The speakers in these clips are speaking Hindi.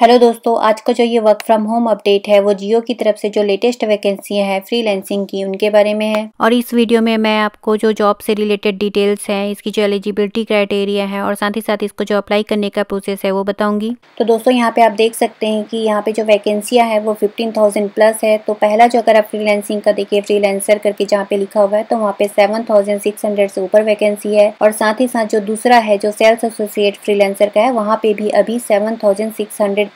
हेलो दोस्तों आज का जो ये वर्क फ्रॉम होम अपडेट है वो जियो की तरफ से जो लेटेस्ट वैकेंसियां हैं फ्रीलैंसिंग की उनके बारे में है और इस वीडियो में मैं आपको जो जॉब से रिलेटेड डिटेल्स हैं इसकी जो एलिजिबिलिटी क्राइटेरिया है और साथ ही साथ इसको जो अप्लाई करने का प्रोसेस है वो बताऊंगी तो दोस्तों यहाँ पे आप देख सकते हैं कि यहाँ पे जो वैकेंसियाँ है वो फिफ्टीन प्लस है तो पहला जो अगर आप फ्रीलैंसिंग का देखिए फ्री करके जहाँ पे लिखा हुआ है तो वहाँ पे सेवन से ऊपर वैकेंसी है और साथ ही साथ जो दूसरा है जो सेल्स एसोसिएट फ्री का है वहाँ पे भी अभी सेवन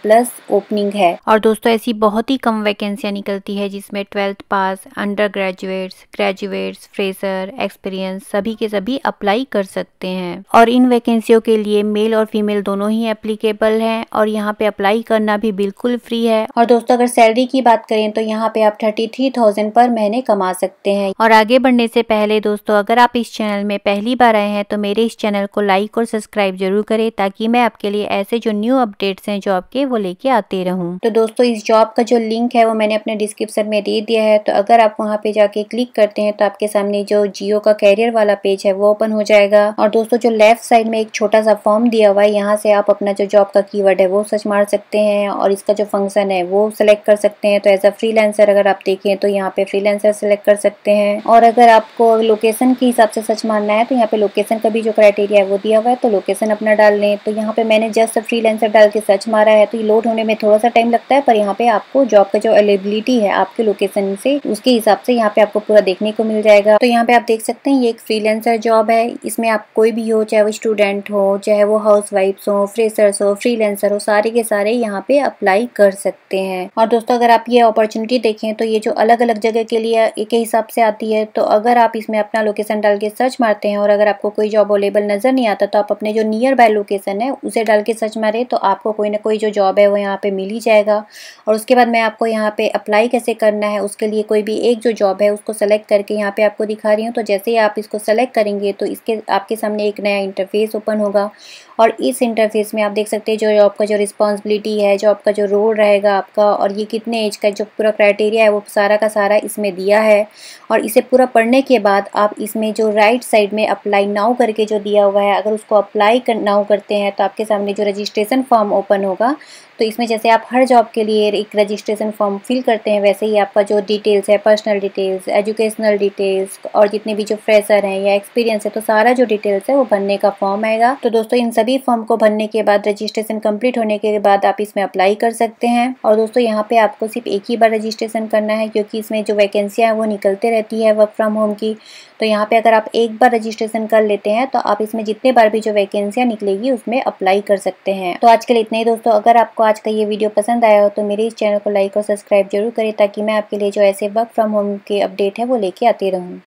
प्लस ओपनिंग है और दोस्तों ऐसी बहुत ही कम वैकेंसियाँ निकलती है जिसमें twelfth pass under graduates graduates fresher experience सभी के सभी अप्लाई कर सकते हैं और इन वैकेंसियों के लिए मेल और फीमेल दोनों ही एप्लीकेबल हैं और यहाँ पे अप्लाई करना भी बिल्कुल फ्री है और दोस्तों अगर सैलरी की बात करें तो यहाँ पे आप थर्टी थ्री थाउजेंड पर महीने कमा सकते हैं और आगे बढ़ने से पहले दोस्तों अगर आप इस चैनल में पहली बार आए हैं तो मेरे इस चैनल को लाइक और सब्सक्राइब जरूर करें ताकि मैं आपके लिए ऐसे जो न्यू अपडेट्स हैं जो आपके से वो लेके आते रहूँ तो दोस्तों इस जॉब का जो लिंक है वो मैंने अपने डिस्क्रिप्शन में दे दिया है तो अगर आप वहाँ पे जाके क्लिक करते हैं तो आपके सामने जो जियो का कैरियर वाला पेज है वो ओपन हो जाएगा और दोस्तों जो लेफ्ट साइड में एक छोटा सा फॉर्म दिया हुआ है यहाँ से आप अपना जो जॉब का कीवर्ड है वो सर्च मार सकते हैं और इसका जो फंक्शन है वो सिलेक्ट कर सकते हैं तो एज अ फ्रीलांसर अगर आप देखें तो यहाँ पे फ्रीलांसर सिलेक्ट कर सकते हैं और अगर आपको लोकेशन के हिसाब से सर्च मारना है तो यहाँ पे लोकेशन का भी जो क्राइटेरिया है वो दिया हुआ है तो लोकेशन अपना डाल लें तो यहाँ पे मैंने जस्ट फ्रीलांसर डाल के सर्च मारा है लोड होने में थोड़ा सा टाइम लगता है पर यहाँ पे आपको जॉब का जो अवेलेबिलिटी है आपके लोकेशन से उसके हिसाब से यहाँ पे आपको पूरा देखने को मिल जाएगा तो यहाँ पे आप देख सकते हैं ये एक फ्रीलेंसर जॉब है इसमें आप कोई भी हो चाहे वो स्टूडेंट हो चाहे वो हाउस हो फ्रेशर्स हो फ्रीलेंसर हो सारे के सारे यहाँ पे अप्लाई कर सकते हैं और दोस्तों अगर आप ये अपॉर्चुनिटी देखें तो ये जो अलग अलग जगह के लिए एक हिसाब से आती है तो अगर आप इसमें अपना लोकेशन डाल के सर्च मारते हैं और अगर आपको कोई जॉब अवेलेबल नजर नहीं आता तो आप अपने जो नियर बाय लोकेशन है उसे डाल के सर्च मारे तो आपको कोई ना कोई जो जॉब जॉब है वो यहाँ पे मिल ही जाएगा और उसके बाद मैं आपको यहाँ पे अप्लाई कैसे करना है उसके लिए कोई भी एक जो जॉब है उसको सेलेक्ट करके यहाँ पे आपको दिखा रही हूँ तो जैसे ही आप इसको सेलेक्ट करेंगे तो इसके आपके सामने एक नया इंटरफेस ओपन होगा और इस इंटरफेस में आप देख सकते हैं जो जॉब का जो रिस्पॉन्सिबिलिटी है जो आपका जो रोल रहेगा आपका और ये कितने एज का जो पूरा क्राइटेरिया है वो सारा का सारा इसमें दिया है और इसे पूरा पढ़ने के बाद आप इसमें जो राइट साइड में अप्लाई नाउ करके जो दिया हुआ है अगर उसको अप्लाई कर नाउ करते हैं तो आपके सामने जो रजिस्ट्रेशन फॉर्म ओपन होगा तो इसमें जैसे आप हर जॉब के लिए एक रजिस्ट्रेशन फॉर्म फिल करते हैं वैसे ही आपका जो डिटेल्स है पर्सनल डिटेल्स एजुकेशनल डिटेल्स और जितने भी जो फ्रेशर हैं या एक्सपीरियंस है तो सारा जो डिटेल्स है वो भरने का फॉर्म आएगा तो दोस्तों इन सभी फॉर्म को भरने के बाद रजिस्ट्रेशन कम्प्लीट होने के बाद आप इसमें अप्लाई कर सकते हैं और दोस्तों यहाँ पे आपको सिर्फ एक ही बार रजिस्ट्रेशन करना है क्योंकि इसमें जो वैकेंसियाँ हैं वो निकलते रहती है वर्क फ्रॉम होम की तो यहाँ पे अगर आप एक बार रजिस्ट्रेशन कर लेते हैं तो आप इसमें जितने बार भी जो वैकेंसियाँ निकलेगी उसमें अप्लाई कर सकते हैं तो आजकल इतने ही दोस्तों अगर अगर आपको आज का ये वीडियो पसंद आया हो तो मेरे इस चैनल को लाइक और सब्सक्राइब जरूर करें ताकि मैं आपके लिए जो ऐसे वर्क फ्रॉम होम के अपडेट है वो लेके आती रहूँ